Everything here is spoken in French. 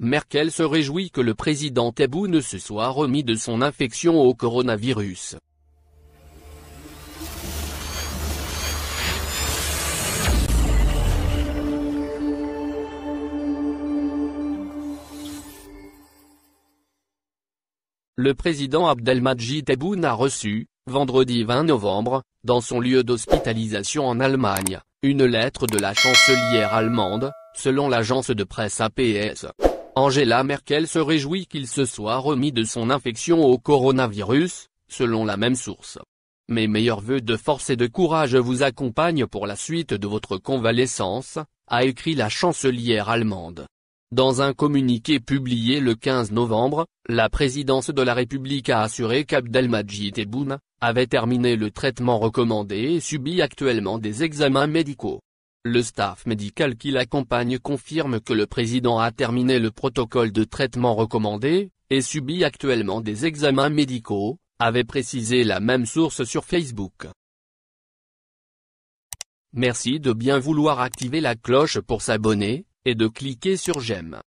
Merkel se réjouit que le président Tebboune ne se soit remis de son infection au coronavirus. Le président Abdelmadjid Tebboune a reçu, vendredi 20 novembre, dans son lieu d'hospitalisation en Allemagne, une lettre de la chancelière allemande, selon l'agence de presse APS. Angela Merkel se réjouit qu'il se soit remis de son infection au coronavirus, selon la même source. Mes meilleurs voeux de force et de courage vous accompagnent pour la suite de votre convalescence, a écrit la chancelière allemande. Dans un communiqué publié le 15 novembre, la présidence de la République a assuré qu'Abdelmajid Tebboune avait terminé le traitement recommandé et subit actuellement des examens médicaux. Le staff médical qui l'accompagne confirme que le président a terminé le protocole de traitement recommandé, et subit actuellement des examens médicaux, avait précisé la même source sur Facebook. Merci de bien vouloir activer la cloche pour s'abonner, et de cliquer sur j'aime.